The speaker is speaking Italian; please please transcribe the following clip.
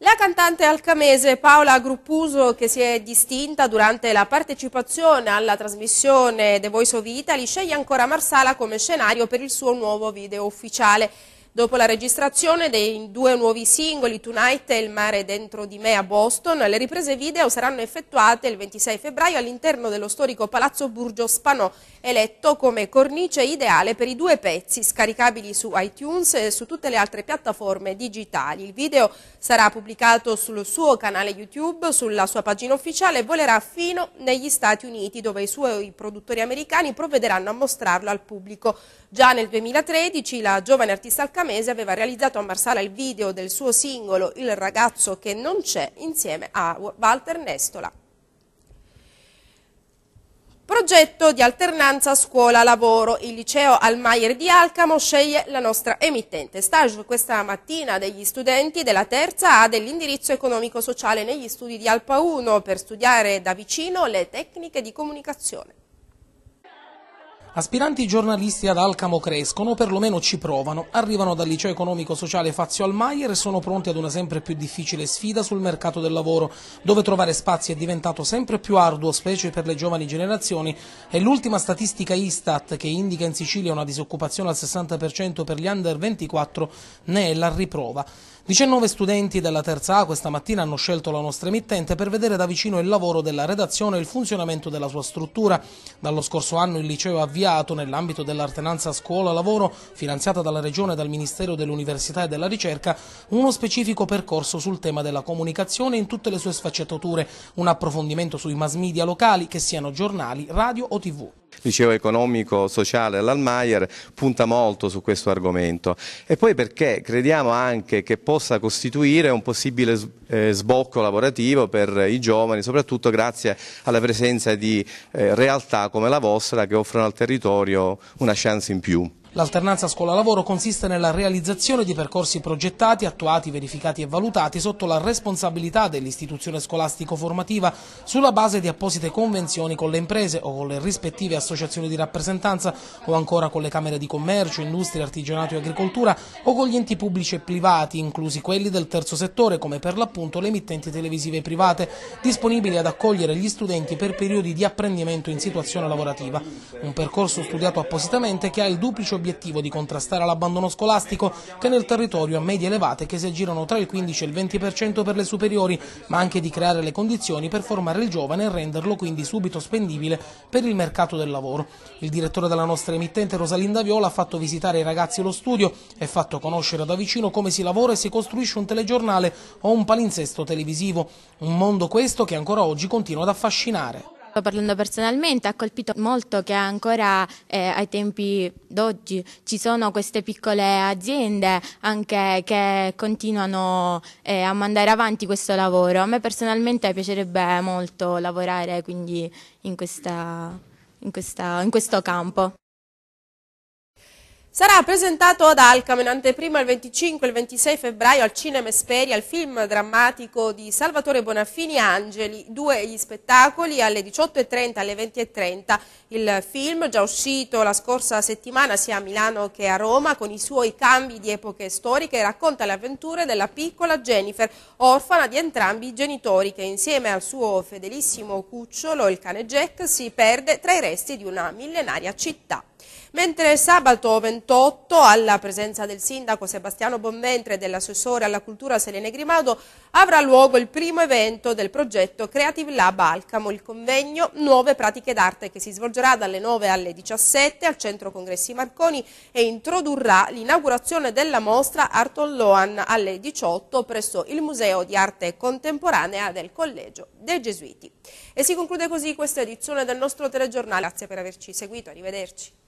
La cantante alcamese Paola Gruppuso, che si è distinta durante la partecipazione alla trasmissione The Voice of Italy, sceglie ancora Marsala come scenario per il suo nuovo video ufficiale. Dopo la registrazione dei due nuovi singoli Tonight e Il mare dentro di me a Boston, le riprese video saranno effettuate il 26 febbraio all'interno dello storico Palazzo Burgio Spanò, eletto come cornice ideale per i due pezzi scaricabili su iTunes e su tutte le altre piattaforme digitali. Il video sarà pubblicato sul suo canale YouTube, sulla sua pagina ufficiale e volerà fino negli Stati Uniti dove i suoi produttori americani provvederanno a mostrarlo al pubblico. Già nel 2013 la giovane artista al mese aveva realizzato a Marsala il video del suo singolo Il ragazzo che non c'è insieme a Walter Nestola. Progetto di alternanza scuola-lavoro. Il liceo Almaier di Alcamo sceglie la nostra emittente. Stage questa mattina degli studenti della terza A dell'indirizzo economico-sociale negli studi di Alpa 1 per studiare da vicino le tecniche di comunicazione. Aspiranti giornalisti ad Alcamo crescono, perlomeno ci provano, arrivano dal liceo economico-sociale Fazio Almaier e sono pronti ad una sempre più difficile sfida sul mercato del lavoro, dove trovare spazi è diventato sempre più arduo, specie per le giovani generazioni, e l'ultima statistica Istat, che indica in Sicilia una disoccupazione al 60% per gli under 24, ne è la riprova. 19 studenti della terza A questa mattina hanno scelto la nostra emittente per vedere da vicino il lavoro della redazione e il funzionamento della sua struttura. Dallo scorso anno il liceo ha avviato nell'ambito dell'artenanza scuola-lavoro finanziata dalla Regione e dal Ministero dell'Università e della Ricerca uno specifico percorso sul tema della comunicazione in tutte le sue sfaccettature, un approfondimento sui mass media locali, che siano giornali, radio o tv liceo economico sociale all'Almaier punta molto su questo argomento e poi perché crediamo anche che possa costituire un possibile eh, sbocco lavorativo per i giovani, soprattutto grazie alla presenza di eh, realtà come la vostra che offrono al territorio una chance in più. L'alternanza scuola-lavoro consiste nella realizzazione di percorsi progettati, attuati, verificati e valutati sotto la responsabilità dell'istituzione scolastico-formativa sulla base di apposite convenzioni con le imprese o con le rispettive associazioni di rappresentanza o ancora con le Camere di Commercio, Industria, Artigianato e Agricoltura o con gli enti pubblici e privati, inclusi quelli del terzo settore come per l'appunto le emittenti televisive private, disponibili ad accogliere gli studenti per periodi di apprendimento in situazione lavorativa. Un percorso studiato appositamente che ha il duplice obiettivo l'obiettivo di contrastare l'abbandono scolastico che nel territorio a medie elevate che si aggirano tra il 15 e il 20% per le superiori, ma anche di creare le condizioni per formare il giovane e renderlo quindi subito spendibile per il mercato del lavoro. Il direttore della nostra emittente Rosalinda Viola ha fatto visitare ai ragazzi lo studio e fatto conoscere da vicino come si lavora e si costruisce un telegiornale o un palinsesto televisivo. Un mondo questo che ancora oggi continua ad affascinare parlando personalmente, ha colpito molto che ancora eh, ai tempi d'oggi ci sono queste piccole aziende anche che continuano eh, a mandare avanti questo lavoro. A me personalmente piacerebbe molto lavorare quindi in, questa, in, questa, in questo campo. Sarà presentato ad Alcamo in anteprima il 25 e il 26 febbraio al Cinema Esperia il film drammatico di Salvatore Bonaffini Angeli, due gli spettacoli alle 18.30 alle 20.30. Il film, già uscito la scorsa settimana sia a Milano che a Roma, con i suoi cambi di epoche storiche, racconta le avventure della piccola Jennifer, orfana di entrambi i genitori, che insieme al suo fedelissimo cucciolo, il cane Jack, si perde tra i resti di una millenaria città. Mentre sabato 28 alla presenza del sindaco Sebastiano Bonventre e dell'assessore alla cultura Selene Grimaldo, avrà luogo il primo evento del progetto Creative Lab Alcamo, il convegno Nuove pratiche d'arte che si svolgerà dalle 9 alle 17 al centro congressi Marconi e introdurrà l'inaugurazione della mostra Art on Loan alle 18 presso il Museo di Arte Contemporanea del Collegio dei Gesuiti. E si conclude così questa edizione del nostro telegiornale. Grazie per averci seguito, arrivederci.